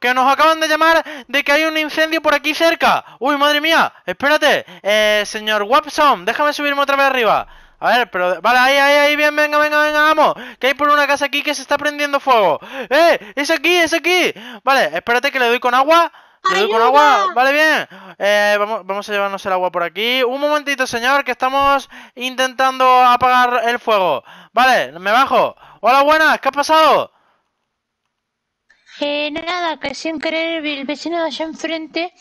¡Que nos acaban de llamar de que hay un incendio por aquí cerca! ¡Uy, madre mía! ¡Espérate! Eh, señor Watson, déjame subirme otra vez arriba. A ver, pero... Vale, ahí, ahí, ahí, bien, venga, venga, venga, vamos Que hay por una casa aquí que se está prendiendo fuego ¡Eh! ¡Es aquí, es aquí! Vale, espérate que le doy con agua le doy con agua, vale bien. Eh, vamos, vamos a llevarnos el agua por aquí. Un momentito, señor, que estamos intentando apagar el fuego. Vale, me bajo. Hola, buenas, ¿qué ha pasado? Eh, nada, que sin querer el vecino de allá enfrente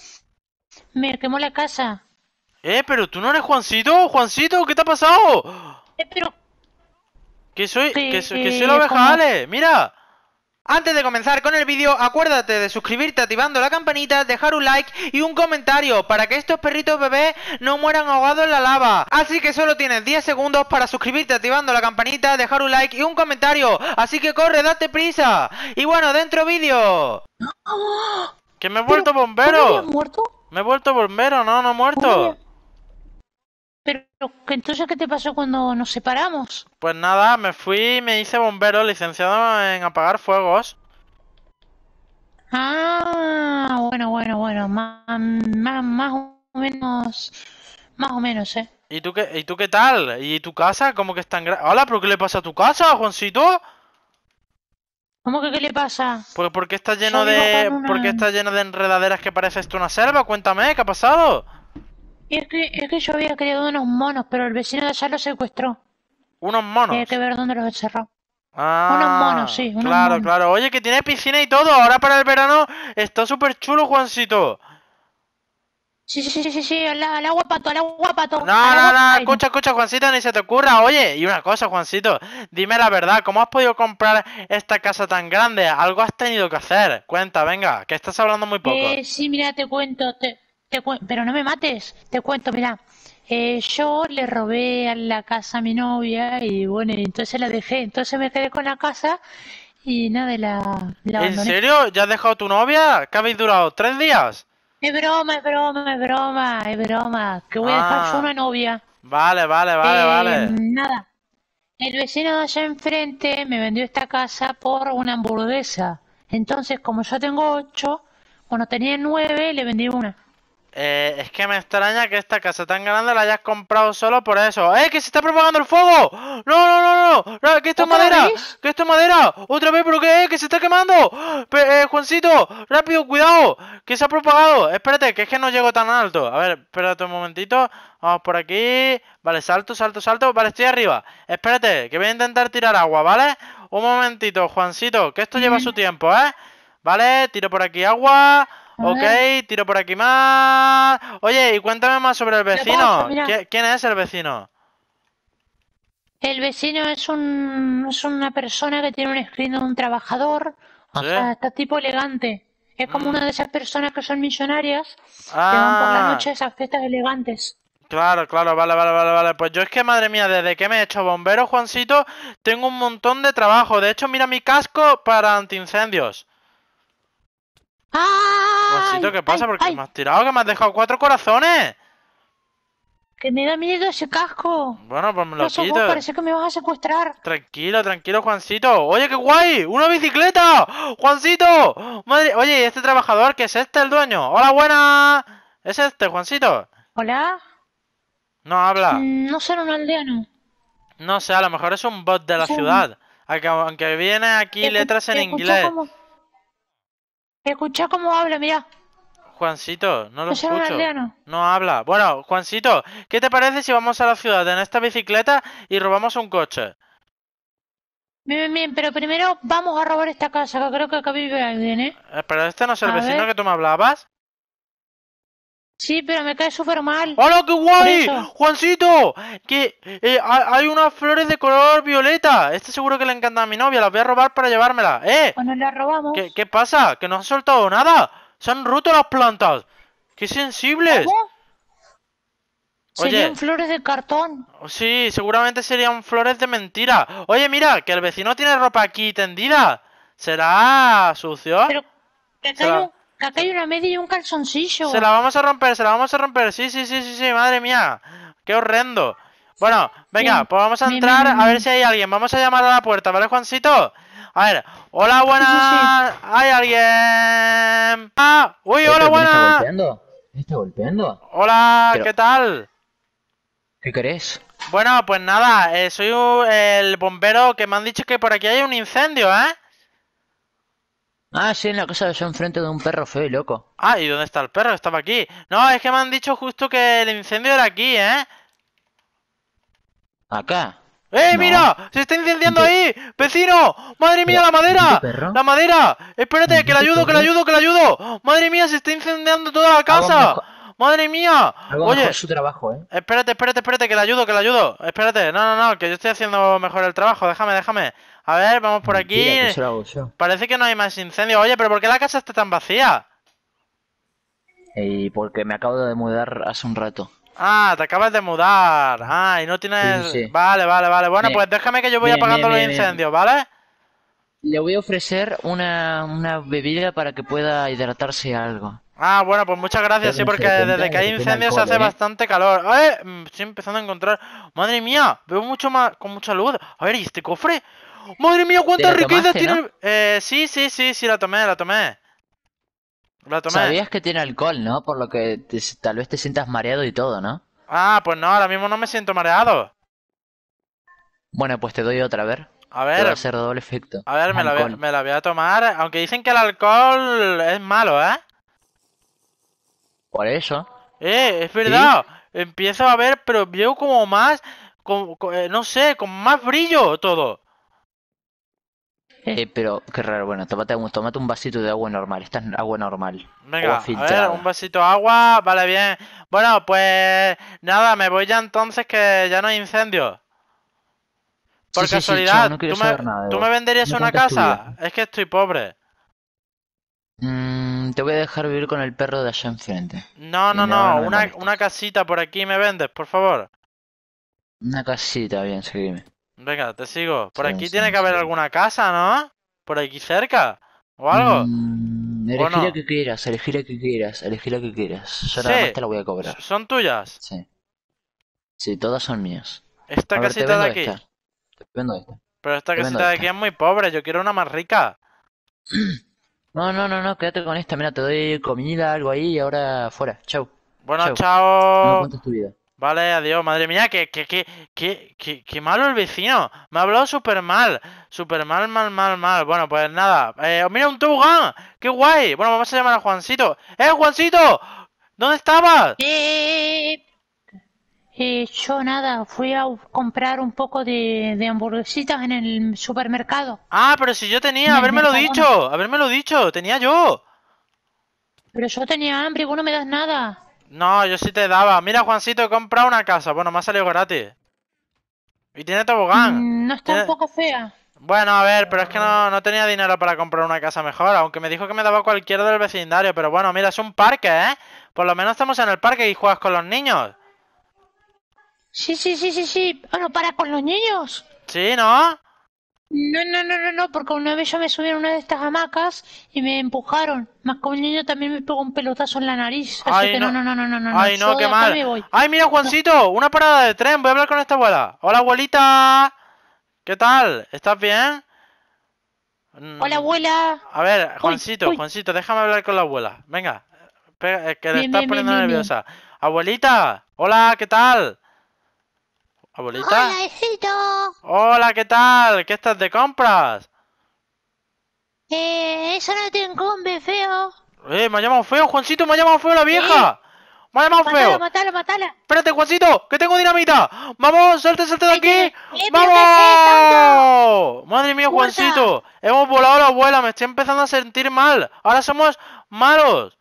me quemó la casa. Eh, pero tú no eres Juancito, Juancito, ¿qué te ha pasado? Eh, pero... Que soy, que, que soy la oveja Ale, mira. Antes de comenzar con el vídeo, acuérdate de suscribirte activando la campanita, dejar un like y un comentario para que estos perritos bebés no mueran ahogados en la lava. Así que solo tienes 10 segundos para suscribirte activando la campanita, dejar un like y un comentario. Así que corre, date prisa. Y bueno, dentro vídeo. ¡Que me he vuelto bombero! ¿Me Me he vuelto bombero, no, no he muerto. Pero entonces, ¿qué te pasó cuando nos separamos? Pues nada, me fui y me hice bombero licenciado en apagar fuegos. Ah, bueno, bueno, bueno, más, más, o menos, más o menos, ¿eh? ¿Y tú qué, y tú qué tal? ¿Y tu casa? ¿Cómo que está en grande? Hola, ¿pero qué le pasa a tu casa, Juancito? ¿Cómo que qué le pasa? Pues porque está lleno de, porque está lleno de enredaderas que parece esto una selva. Cuéntame, ¿qué ha pasado? Es que, yo había querido unos monos, pero el vecino de allá los secuestró. ¿Unos monos? Tiene que ver dónde los encerró. Ah, unos monos, sí. claro, claro. Oye, que tiene piscina y todo. Ahora para el verano está súper chulo, Juancito. Sí, sí, sí, sí, sí, al, agua pato, al agua pato. No, no, no, escucha, escucha, Juancito, ni se te ocurra. Oye, y una cosa, Juancito, dime la verdad, ¿cómo has podido comprar esta casa tan grande? Algo has tenido que hacer. Cuenta, venga, que estás hablando muy poco. Eh, sí, mira, te cuento, te, pero no me mates, te cuento, mira, eh, yo le robé a la casa a mi novia y bueno, entonces la dejé, entonces me quedé con la casa y nada, la, la ¿En serio? ¿Ya has dejado tu novia? ¿Qué habéis durado? ¿Tres días? Es broma, es broma, es broma, es broma, que voy a dejar yo ah. una novia. Vale, vale, vale, em, vale. Nada. El vecino de allá enfrente me vendió esta casa por una hamburguesa. Entonces, como yo tengo ocho, cuando tenía nueve, le vendí una. Eh, es que me extraña que esta casa tan grande la hayas comprado solo por eso. ¡Eh, que se está propagando el fuego! ¡No, no, no, no! que esto es madera! ¡Que esto es madera! ¡Otra vez, pero qué es! ¡Que se está quemando! eh, Juancito! ¡Rápido, cuidado! ¡Que se ha propagado! Espérate, que es que no llego tan alto. A ver, espérate un momentito. Vamos por aquí. Vale, salto, salto, salto. Vale, estoy arriba. Espérate, que voy a intentar tirar agua, ¿vale? Un momentito, Juancito, que esto lleva su tiempo, ¿eh? Vale, tiro por aquí agua... Ok, tiro por aquí más. Oye, y cuéntame más sobre el vecino. ¿Quién es el vecino? El vecino es, un, es una persona que tiene un screen de un trabajador. O está tipo elegante. Es como mm. una de esas personas que son millonarias que ah. van por la noche esas fiestas elegantes. Claro, claro, vale, vale, vale, vale. Pues yo es que, madre mía, desde que me he hecho bombero, Juancito, tengo un montón de trabajo. De hecho, mira mi casco para antiincendios. ¡Ah! ¿qué pasa? Porque me has tirado, que me has dejado cuatro corazones. Que me da miedo ese casco. Bueno, pues me lo quito. parece que me vas a secuestrar. Tranquilo, tranquilo, Juancito. Oye, qué guay. Una bicicleta. Juancito. Madre... Oye, ¿y este trabajador que es este el dueño? Hola, buena. ¿Es este, Juancito? Hola. No habla. Mm, no será un aldeano. No sé, a lo mejor es un bot de la ciudad. Aunque, viene aquí letras en inglés. Escucha cómo habla, mira. Juancito, no lo escucho. No habla. Bueno, Juancito, ¿qué te parece si vamos a la ciudad en esta bicicleta y robamos un coche? Bien, bien, pero primero vamos a robar esta casa, que creo que acá vive alguien, ¿eh? eh pero este no es el vecino que tú me hablabas. Sí, pero me cae súper mal. ¡Hola, qué guay! ¡Juancito! Que eh, hay unas flores de color violeta. Este seguro que le encanta a mi novia. Las voy a robar para llevármela. ¡Eh! Bueno, las robamos. ¿Qué, pasa? ¿Que no has soltado nada? Se han roto las plantas. ¡Qué sensibles! ¿Cómo? Serían flores de cartón. Sí, seguramente serían flores de mentira. Oye, mira, que el vecino tiene ropa aquí tendida. ¿Será sucio? Pero que acá, hay, una media y un calzoncillo. Se la vamos a romper, se la vamos a romper. Sí, sí, sí, sí, sí, madre mía. Qué horrendo. Bueno, venga, pues vamos a entrar a ver si hay alguien. Vamos a llamar a la puerta, ¿vale, Juancito? A ver, hola, buenas. ¿Hay alguien? Ah, uy, hola, buenas. está golpeando? está golpeando? Hola, ¿qué tal? ¿Qué querés? Bueno, pues nada, eh, soy el bombero que me han dicho que por aquí hay un incendio, ¿eh? Ah, sí, en la casa de son enfrente de un perro feo y loco. Ah, ¿y dónde está el perro? Estaba aquí. No, es que me han dicho justo que el incendio era aquí, ¿eh? ¿Acá? ¡Eh, mira! ¡Se está incendiando ahí! ¡Vecino! ¡Madre mía, la madera! ¡La madera! ¡Espérate, que la ayudo, que la ayudo, que la ayudo! ¡Madre mía, se está incendiando toda la casa! ¡Madre mía! Oye, su trabajo, ¿eh? Espérate, espérate, espérate, que la ayudo, que la ayudo. Espérate, no, no, no, que yo estoy haciendo mejor el trabajo. Déjame, déjame. A ver, vamos por aquí. Parece que no hay más incendio. Oye, pero ¿por qué la casa está tan vacía? Y eh, porque me acabo de mudar hace un rato. Ah, te acabas de mudar. Ah, y no tienes... Vale, vale, vale. Bueno, pues déjame que yo voy apagando los incendios, ¿vale? Le voy a ofrecer una, una bebida para que pueda hidratarse algo. Ah, bueno, pues muchas gracias, sí, porque desde que hay incendios se hace ¿eh? bastante calor. ¡Eh! Estoy empezando a encontrar... ¡Madre mía! Veo mucho más... con mucha luz. A ver, ¿y este cofre? ¡Madre mía, cuánta riqueza tiene! Eh, sí, sí, sí, sí, la tomé, la tomé. Sabías que tiene alcohol, ¿no? Por lo que tal vez te sientas mareado y todo, ¿no? Ah, pues no, ahora mismo no me siento mareado. Bueno, pues te doy otra, a ver. A ver. a doble efecto. A ver, me la, voy, a tomar. Aunque dicen que el alcohol es malo, ¿eh? Por eso. Eh, es verdad. Empiezo a ver, pero veo como más. como eh, no sé, con más brillo todo. Eh, pero qué raro, bueno, tomate un, un vasito de agua normal, esta es agua normal. Venga, un vasito de agua, vale bien. Bueno, pues nada, me voy ya entonces que ya no hay incendio. Por casualidad, ¿tú, me, venderías una casa? Es que estoy pobre. Mm, te voy a dejar vivir con el perro de allá enfrente. No, no, no, una, una casita por aquí me vendes, por favor. Una casita, bien, seguime. Venga, te sigo. Por aquí tiene que haber alguna casa, ¿no? Por aquí cerca. ¿O algo? Mm, lo elegí que quieras, elegí lo que quieras, elegí lo que quieras. Yo nada te la voy a cobrar. ¿Son tuyas? Sí. Sí, todas son mías. Esta casita de aquí. esta. Pero esta casita de aquí es muy pobre, yo quiero una más rica. No, no, no, no, quédate con esta. Mira, te doy comida, algo ahí y ahora fuera. Chau. Bueno, chao. No tu vida. Vale, adiós, madre mía, que, que, malo el vecino. Me ha hablado súper mal. Súper mal, mal, mal, mal. Bueno, pues nada. Eh, mira, un tobogán. Qué guay. Bueno, vamos a llamar a Juancito. ¡Eh, Juancito! ¿Dónde estabas? Eh, yo nada, fui a comprar un poco de, hamburguesitas en el supermercado. Ah, pero si yo tenía, habérmelo dicho, habérmelo dicho, tenía yo. Pero yo tenía hambre, y vos no me das nada. No, yo sí te daba. Mira, Juancito, he comprado una casa. Bueno, me ha salido gratis. Y tiene tobogán. Mm, no está un poco fea. Bueno, a ver, pero es que no, no, tenía dinero para comprar una casa mejor, aunque me dijo que me daba cualquiera del vecindario, pero bueno, mira, es un parque, ¿eh? Por lo menos estamos en el parque y juegas con los niños. Sí, sí, sí, sí, sí. Bueno, para con los niños. Sí, ¿no? No, no, no, no, no, porque una vez yo me subí a una de estas hamacas y me empujaron. Más como un niño también me pegó un pelotazo en la nariz. así que no, no, no, no, no. Ay, no, qué mal. Ay, mira, Juancito, una parada de tren. Voy a hablar con esta abuela. Hola, abuelita. ¿Qué tal? ¿Estás bien? Hola, mm. abuela. A ver, Juancito, Juancito, déjame hablar con la abuela. Venga, eh, que le estás poniendo nerviosa. Abuelita, hola, ¿qué tal? ¿Abuelita? Hola, hijito. Hola, ¿qué tal? ¿Qué estás de compras? Eh, eso no te incumbe, feo. Oh. Eh, me ha llamado feo, Juancito, me ha llamado feo la vieja. Me ha llamado feo. Matala, Espérate, Juancito, que tengo dinamita. Vamos, salte, salte de aquí. Eh, eh, ¡Vamos! Madre mía, Juancito. Hemos volado la abuela, me estoy empezando a sentir mal. Ahora somos malos.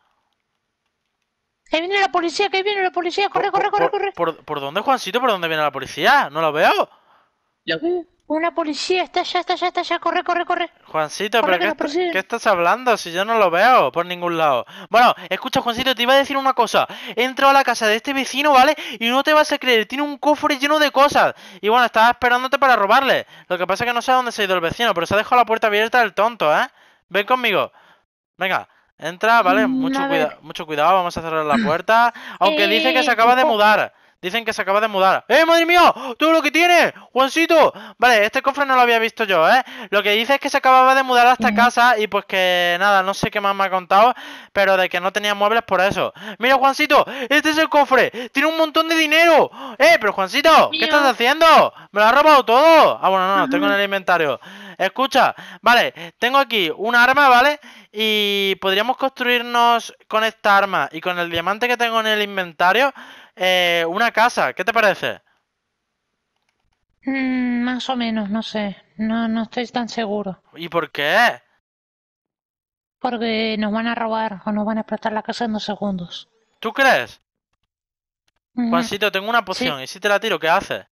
¡Que viene la policía! ¡Que viene la policía! ¡Corre, corre, corre, corre! Por, por, dónde, Juancito? ¿Por dónde viene la policía? ¡No lo veo! Una policía, está allá, está allá, está allá, corre, corre, corre. Juancito, pero ¿qué, ¿qué, estás hablando? Si yo no lo veo por ningún lado. Bueno, escucha, Juancito, te iba a decir una cosa. entro a la casa de este vecino, ¿vale? Y no te vas a creer, tiene un cofre lleno de cosas. Y bueno, estaba esperándote para robarle. Lo que pasa es que no sé dónde se ha ido el vecino, pero se ha dejado la puerta abierta el tonto, ¿eh? Ven conmigo. Venga. Entra, ¿vale? Mm, mucho, cuidado mucho cuidado, vamos a cerrar la puerta. Aunque dicen dice que se eh. acaba de mudar. Dicen que se acaba de mudar. ¡Eh, madre mía! ¡Todo lo que tiene! ¡Juancito! Vale, este cofre no lo había visto yo, ¿eh? Lo que dice es que se acababa de mudar a esta mm. casa y pues que nada, no sé qué más me ha contado, pero de que no tenía muebles por eso. Mira, Juancito, este es el cofre. Tiene un montón de dinero. ¡Eh, pero Juancito! ¿Qué estás haciendo? ¡Me lo has robado todo! Ah, bueno, no, no tengo en el inventario. Escucha, vale, tengo aquí un arma, ¿vale? Y podríamos construirnos con esta arma y con el diamante que tengo en el inventario eh, una casa. ¿Qué te parece? Mm, más o menos, no sé. No, no estoy tan seguro. ¿Y por qué? Porque nos van a robar o nos van a explotar la casa en dos segundos. ¿Tú crees? Mm. Juancito, tengo una poción. ¿Y si te la tiro, qué haces?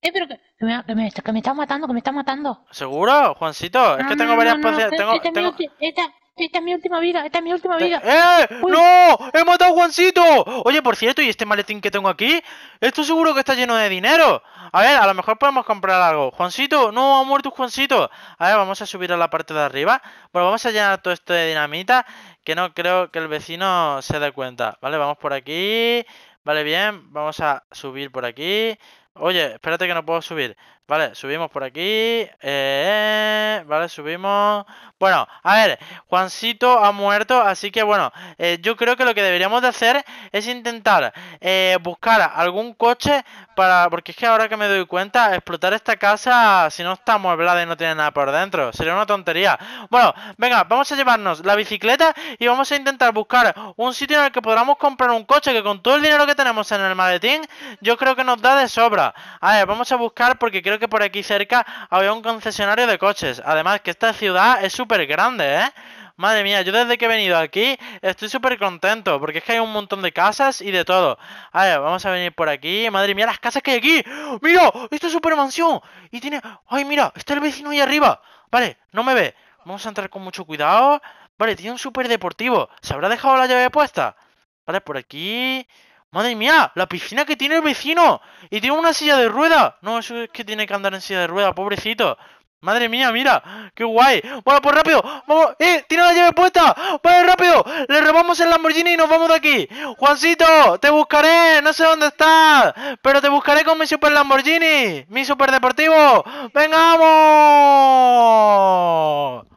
Eh, pero que, que, me, está matando, que me está matando. ¿Seguro, Juancito? es que tengo varias no, esta, esta, mi última vida, esta es mi última vida. ¡Eh! ¡No! ¡He matado a Juancito! Oye, por cierto, ¿y este maletín que tengo aquí? Esto seguro que está lleno de dinero. A ver, a lo mejor podemos comprar algo. Juancito, no, ha muerto Juancito. A ver, vamos a subir a la parte de arriba. Bueno, vamos a llenar todo esto de dinamita. Que no creo que el vecino se dé cuenta. Vale, vamos por aquí. Vale, bien, vamos a subir por aquí. Oye, espérate que no puedo subir. Vale, subimos por aquí. Eh, vale, subimos. Bueno, a ver, Juancito ha muerto, así que bueno, eh, yo creo que lo que deberíamos de hacer es intentar eh, buscar algún coche para... Porque es que ahora que me doy cuenta, explotar esta casa si no está amueblada y no tiene nada por dentro. Sería una tontería. Bueno, venga, vamos a llevarnos la bicicleta y vamos a intentar buscar un sitio en el que podamos comprar un coche que con todo el dinero que tenemos en el maletín, yo creo que nos da de sobra. A ver, vamos a buscar porque creo que por aquí cerca había un concesionario de coches. Además que esta ciudad es súper grande, ¿eh? Madre mía, yo desde que he venido aquí estoy súper contento, porque es que hay un montón de casas y de todo. A ver, vamos a venir por aquí. Madre mía, las casas que hay aquí. ¡Mira! ¡Esta es super mansión. Y tiene... ¡Ay, mira! Está el vecino ahí arriba. Vale, no me ve. Vamos a entrar con mucho cuidado. Vale, tiene un súper deportivo. ¿Se habrá dejado la llave puesta? Vale, por aquí... ¡Madre mía! ¡La piscina que tiene el vecino! ¡Y tiene una silla de rueda! No, eso es que tiene que andar en silla de rueda, pobrecito. Madre mía, mira, qué guay. Bueno, pues rápido, vamos, eh, tiene la llave puesta. Vale, rápido, le robamos el Lamborghini y nos vamos de aquí. Juancito, te buscaré, no sé dónde estás, pero te buscaré con mi super Lamborghini, mi super deportivo. ¡Vengamos!